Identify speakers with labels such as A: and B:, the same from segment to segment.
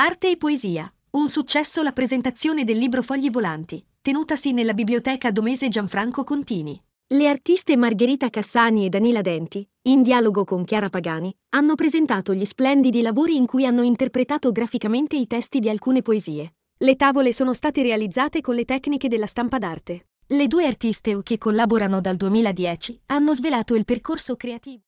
A: Arte e poesia. Un successo la presentazione del libro Fogli Volanti, tenutasi nella biblioteca domese Gianfranco Contini. Le artiste Margherita Cassani e Danila Denti, in dialogo con Chiara Pagani, hanno presentato gli splendidi lavori in cui hanno interpretato graficamente i testi di alcune poesie. Le tavole sono state realizzate con le tecniche della stampa d'arte. Le due artiste che collaborano dal 2010 hanno svelato il percorso creativo.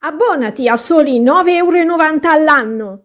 A: Abbonati a soli 9,90 euro all'anno.